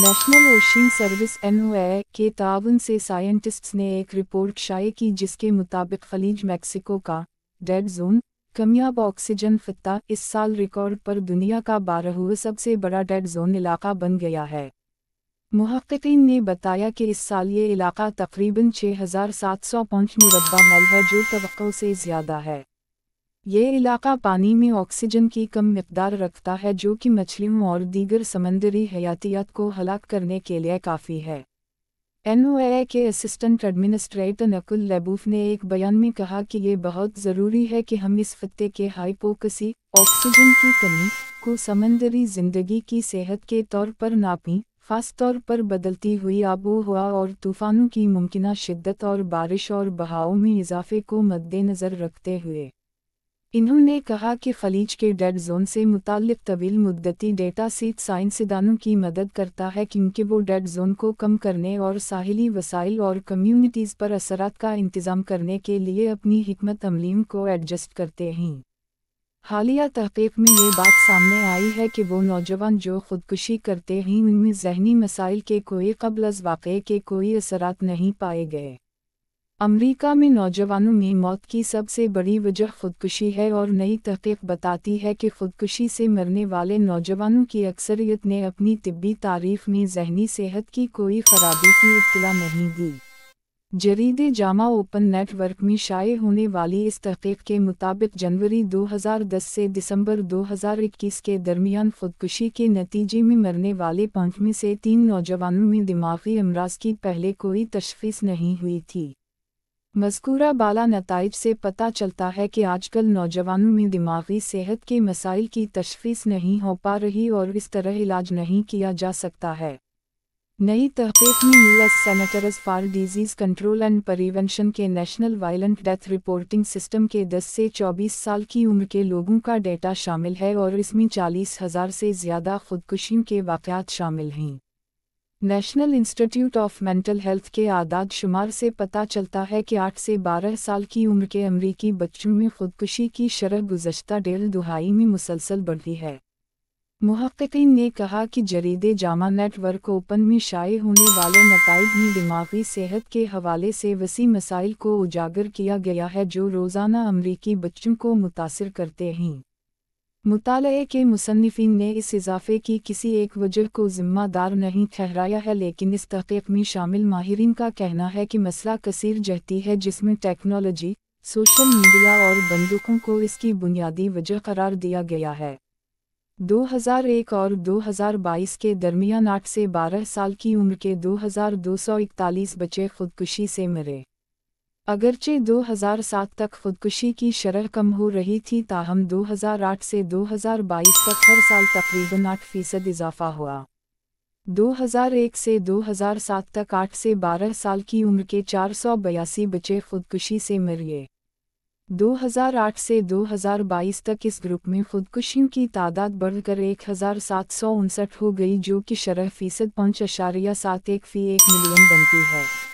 national ocean service N के ताउन से साइंटिस्ट्स ने एक रिपोर्ट शाये की जिसके मुताबिक खलीज मैक्सिको का डेड जोन कमियाब ऑक्सीजन फित्ता इस साल रिकॉर्ड पर दुनिया का बारहवें सबसे बड़ा डेड जोन इलाका बन गया है महक्कीन ने बताया कि इस साल ये इलाका तकरीबन 6,700 हज़ार सात सौ पाँच मुरबा मल है जो तो से ज़्यादा है ये इलाका पानी में ऑक्सीजन की कम मकदार रखता है जो कि मछलियों और दीगर समंदरी हयातियात को हलाक करने के लिए काफ़ी है एन के असिस्टेंट एडमिनिस्ट्रेटर नकुल लेबूफ ने एक बयान में कहा कि ये बहुत ज़रूरी है कि हम इस खत्े के हाइपोकसी ऑक्सीजन की कमी को समंदरी जिंदगी की सेहत के तौर पर नापी खास तौर पर बदलती हुई आबो हवा और तूफ़ानों की मुमकिन शिद्दत और बारिश और बहाव में इजाफे को मद्देनज़र रखते हुए इन्होंने कहा कि खलीज के डेड जोन से मुतक तवील मुद्दती डेटा सीट साइंसदानों की मदद करता है क्योंकि वो डेड जोन को कम करने और साहिली वसाइल और कम्यूनिटीज़ पर असरात का इंतज़ाम करने के लिए अपनी हमत अमलीम को एडजस्ट करते हैं हालिया तहकीक में ये बात सामने आई है कि वो नौजवान जो खुदकुशी करते हैं उनमें जहनी मसाइल के कोई कबलज वाक़े के कोई असरात नहीं पाए गए अमरीका में नौजवानों में मौत की सबसे बड़ी वजह खुदकुशी है और नई तहकीक बताती है कि खुदकुशी से मरने वाले नौजवानों की अक्सरियत ने अपनी तिब्बी तारीफ में जहनी सेहत की कोई खराबी की इतला नहीं दी जरीदे जामा ओपन नेटवर्क में शाये होने वाली इस तहकीक के मुताबिक जनवरी 2010 से दिसंबर 2021 के दरमियान खुदकुशी के नतीजे में मरने वाले पंख में से तीन नौजवानों में दिमागी अमराज की पहले कोई तशखीस नहीं हुई थी मजकूरा बाला नतज से पता चलता है कि आजकल नौजवानों में दिमागी सेहत के मसाइल की तशखीस नहीं हो पा रही और इस तरह इलाज नहीं किया जा सकता है नई तहकीक में US senators for disease control and prevention के national violent death reporting system के 10 से 24 साल की उम्र के लोगों का डेटा शामिल है और इसमें चालीस हज़ार से ज़्यादा खुदकुशियों के वाक़ात शामिल हैं national institute of mental health के आदाद शुमार से पता चलता है कि 8 से 12 साल की उम्र के अमरीकी बच्चों में खुदकुशी की शरह गुजशत डेढ़ दुहाई में मुसलसल बढ़ी है महक्कीन ने कहा कि जरीदे जामा नेटवर्क ओपन में शाये होने वाले नतज में दिमागी सेहत के हवाले से वसी मसाइल को उजागर किया गया है जो रोज़ाना अमरीकी बच्चों को मुतासर करते हैं मुताले के मुसनफिन ने इस इजाफे की किसी एक वजह को ज़िम्मेदार नहीं ठहराया है लेकिन इस तहकीक में शामिल माहरीन का कहना है कि मसला कसीर जहती है जिसमें टेक्नोलॉजी सोशल मीडिया और बंदूकों को इसकी बुनियादी वजह करार दिया गया है 2001 और 2022 के दरमियान आठ से 12 साल की उम्र के 2241 बच्चे खुदकुशी से मरे अगरचे 2007 तक खुदकुशी की शरह कम हो रही थी ताहम 2008 से 2022 तक हर साल तकरीबन आठ फीसद इजाफा हुआ 2001 से 2007 तक आठ से बारह साल की उम्र के चार सौ बयासी बच्चे खुदकुशी से मर गए 2008 से 2022 तक इस ग्रुप में खुदकुशियों की तादाद बढ़कर एक हज़ार सात सौ उनसठ हो गई जो कि शरह फीसद पाँच अशारिया सात एक फी एक मिलियन बनती है